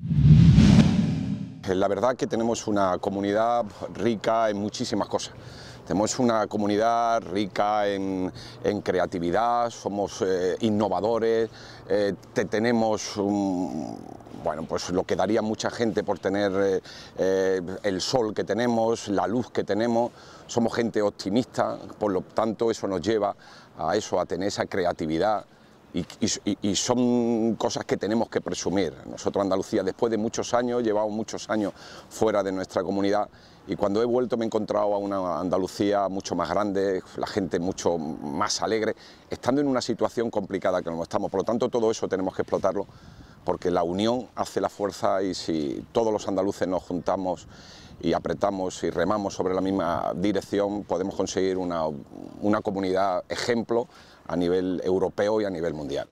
Eh, la verdad que tenemos una comunidad rica en muchísimas cosas. Tenemos una comunidad rica en, creatividad, somos eh, innovadores, eh, tenemos un, bueno, pues lo que daría mucha gente por tener el sol que tenemos, la luz que tenemos. Somos gente optimista, por lo tanto eso nos lleva a eso, a tener esa creatividad. Y, son cosas que tenemos que presumir. Nosotros Andalucía, después de muchos años, llevamos muchos años fuera de nuestra comunidad y cuando he vuelto me he encontrado a una Andalucía mucho más grande, la gente mucho más alegre, estando en una situación complicada que no estamos. Por lo tanto, todo eso tenemos que explotarlo porque la unión hace la fuerza y si todos los andaluces nos juntamos y apretamos y remamos sobre la misma dirección, podemos conseguir una, una comunidad ejemplo a nivel europeo y a nivel mundial.